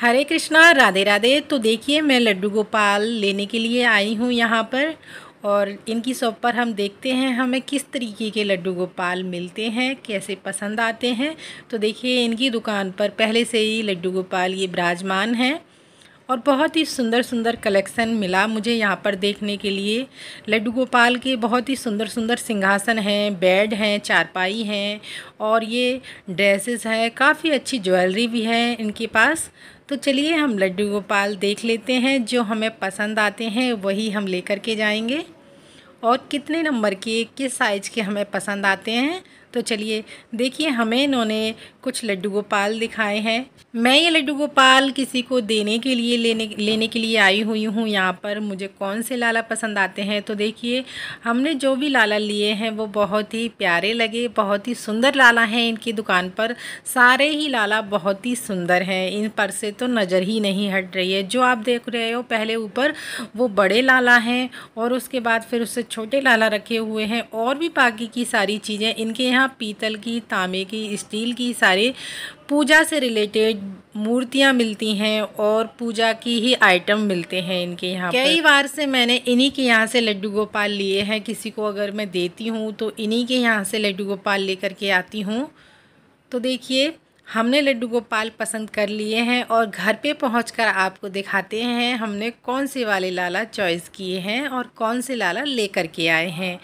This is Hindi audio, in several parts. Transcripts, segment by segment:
हरे कृष्णा राधे राधे तो देखिए मैं लड्डू गोपाल लेने के लिए आई हूँ यहाँ पर और इनकी शॉप पर हम देखते हैं हमें किस तरीके के लड्डू गोपाल मिलते हैं कैसे पसंद आते हैं तो देखिए इनकी दुकान पर पहले से ही लड्डू गोपाल ये विराजमान हैं और बहुत ही सुंदर सुंदर कलेक्शन मिला मुझे यहाँ पर देखने के लिए लड्डू गोपाल के बहुत ही सुंदर सुंदर सिंहासन हैं बेड हैं चारपाई हैं और ये ड्रेसेस हैं काफ़ी अच्छी ज्वेलरी भी है इनके पास तो चलिए हम लड्डू गोपाल देख लेते हैं जो हमें पसंद आते हैं वही हम लेकर के जाएंगे और कितने नंबर के किस साइज़ के हमें पसंद आते हैं तो चलिए देखिए हमें इन्होंने कुछ लड्डू गोपाल दिखाए हैं मैं ये लड्डू गोपाल किसी को देने के लिए लेने लेने के लिए आई हुई हूँ यहाँ पर मुझे कौन से लाला पसंद आते हैं तो देखिए हमने जो भी लाला लिए हैं वो बहुत ही प्यारे लगे बहुत ही सुंदर लाला हैं इनकी दुकान पर सारे ही लाला बहुत ही सुंदर हैं इन पर से तो नज़र ही नहीं हट रही है जो आप देख रहे हो पहले ऊपर वो बड़े लाला हैं और उसके बाद फिर उससे छोटे लाला रखे हुए हैं और भी बाकी की सारी चीज़ें इनके यहाँ मूर्तियाँ पीतल की तांबे की स्टील की सारे पूजा से रिलेटेड मूर्तियाँ मिलती हैं और पूजा की ही आइटम मिलते हैं इनके यहाँ कई बार से मैंने इन्हीं के यहाँ से लड्डू गोपाल लिए हैं किसी को अगर मैं देती हूँ तो इन्हीं के यहाँ से लड्डू गोपाल लेकर के आती हूँ तो देखिए हमने लड्डू गोपाल पसंद कर लिए हैं और घर पे पहुंचकर आपको दिखाते हैं हमने कौन से वाले लाला चॉइस किए हैं और कौन से लाला लेकर के आए हैं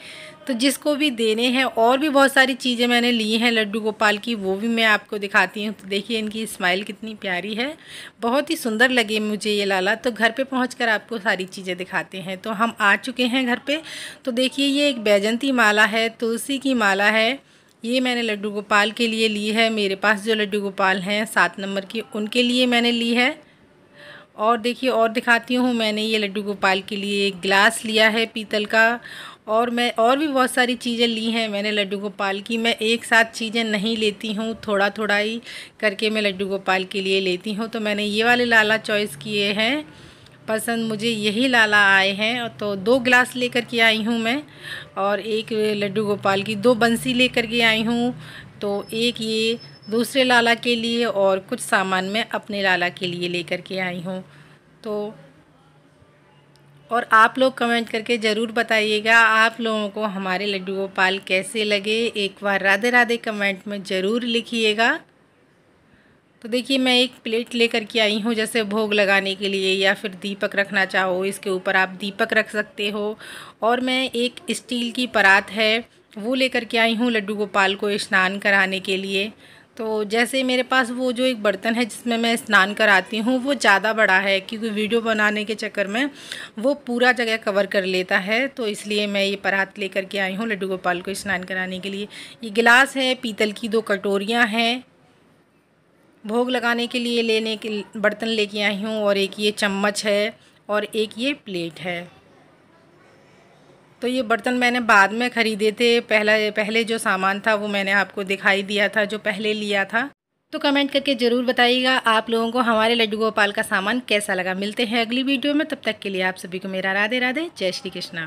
तो जिसको भी देने हैं और भी बहुत सारी चीज़ें मैंने ली हैं लड्डू गोपाल की वो भी मैं आपको दिखाती हूँ तो देखिए इनकी स्माइल कितनी प्यारी है बहुत ही सुंदर लगे मुझे ये लाला तो घर पे पहुँच आपको सारी चीज़ें दिखाते हैं तो हम आ चुके हैं घर पे तो देखिए ये एक बैजंती माला है तुलसी की माला है ये मैंने लड्डू गोपाल के लिए ली है मेरे पास जो लड्डू गोपाल हैं सात नंबर की उनके लिए मैंने ली है और देखिए और दिखाती हूँ मैंने ये लड्डू गोपाल के लिए एक गिलास लिया है पीतल का और मैं और भी बहुत सारी चीज़ें ली हैं मैंने लड्डू गोपाल की मैं एक साथ चीज़ें नहीं लेती हूँ थोड़ा थोड़ा ही करके मैं लड्डू गोपाल के लिए लेती हूँ तो मैंने ये वाले लाला चॉइस किए हैं पसंद मुझे यही लाला आए हैं तो दो गिलास लेकर के आई हूँ मैं और एक लड्डू गोपाल की दो बंसी लेकर के आई हूँ तो एक ये दूसरे लाला के लिए और कुछ सामान मैं अपने लाला के लिए लेकर के आई हूँ तो और आप लोग कमेंट करके ज़रूर बताइएगा आप लोगों को हमारे लड्डू गोपाल कैसे लगे एक बार राधे राधे कमेंट में ज़रूर लिखिएगा तो देखिए मैं एक प्लेट लेकर के आई हूँ जैसे भोग लगाने के लिए या फिर दीपक रखना चाहो इसके ऊपर आप दीपक रख सकते हो और मैं एक स्टील की परात है वो लेकर के आई हूँ लड्डू गोपाल को स्नान कराने के लिए तो जैसे मेरे पास वो जो एक बर्तन है जिसमें मैं स्नान कराती हूँ वो ज़्यादा बड़ा है क्योंकि वीडियो बनाने के चक्कर में वो पूरा जगह कवर कर लेता है तो इसलिए मैं ये परात लेकर के आई हूँ लड्डू गोपाल को स्नान कराने के लिए ये गिलास है पीतल की दो कटोरियाँ हैं भोग लगाने के लिए लेने के बर्तन लेके आई हूँ और एक ये चम्मच है और एक ये प्लेट है तो ये बर्तन मैंने बाद में ख़रीदे थे पहला पहले जो सामान था वो मैंने आपको दिखाई दिया था जो पहले लिया था तो कमेंट करके ज़रूर बताइएगा आप लोगों को हमारे लड्डू गोपाल का सामान कैसा लगा मिलते हैं अगली वीडियो में तब तक के लिए आप सभी को मेरा राधे राधे जय श्री कृष्णा